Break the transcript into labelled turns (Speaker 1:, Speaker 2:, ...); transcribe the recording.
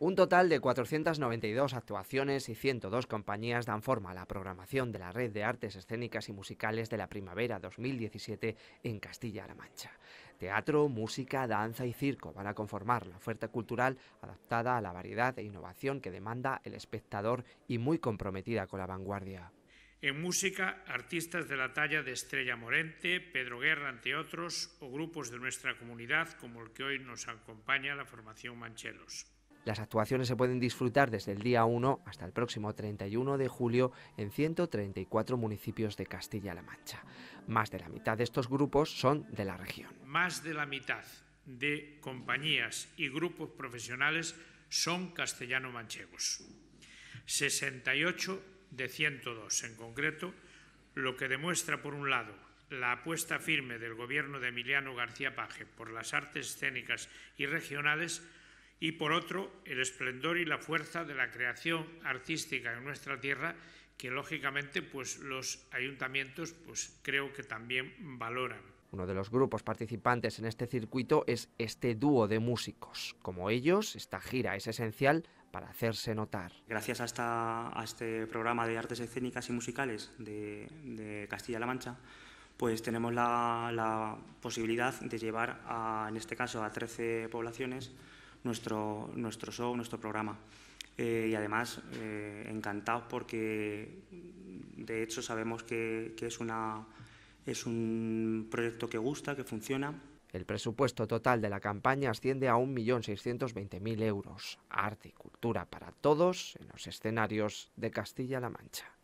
Speaker 1: Un total de 492 actuaciones y 102 compañías dan forma a la programación de la Red de Artes Escénicas y Musicales de la Primavera 2017 en Castilla-La Mancha. Teatro, música, danza y circo van a conformar la oferta cultural adaptada a la variedad e innovación que demanda el espectador y muy comprometida con la vanguardia.
Speaker 2: En música, artistas de la talla de Estrella Morente, Pedro Guerra, entre otros, o grupos de nuestra comunidad como el que hoy nos acompaña la formación Manchelos.
Speaker 1: Las actuaciones se pueden disfrutar desde el día 1 hasta el próximo 31 de julio en 134 municipios de Castilla-La Mancha. Más de la mitad de estos grupos son de la región.
Speaker 2: Más de la mitad de compañías y grupos profesionales son castellano-manchegos. 68 de 102 en concreto, lo que demuestra, por un lado, la apuesta firme del Gobierno de Emiliano García Paje por las artes escénicas y regionales, y por otro el esplendor y la fuerza de la creación artística en nuestra tierra que lógicamente pues los ayuntamientos pues creo que también valoran.
Speaker 1: Uno de los grupos participantes en este circuito es este dúo de músicos. Como ellos, esta gira es esencial para hacerse notar.
Speaker 3: Gracias a, este programa de artes escénicas y musicales de, Castilla-La Mancha, pues tenemos la, posibilidad de llevar, a, en este caso, a 13 poblaciones nuestro, show, nuestro programa. Eh, y además, encantado eh, encantados porque de hecho sabemos que, es, una, es un proyecto que gusta, que funciona
Speaker 1: el presupuesto total de la campaña asciende a 1.620.000 euros. Arte y cultura para todos en los escenarios de Castilla-La Mancha.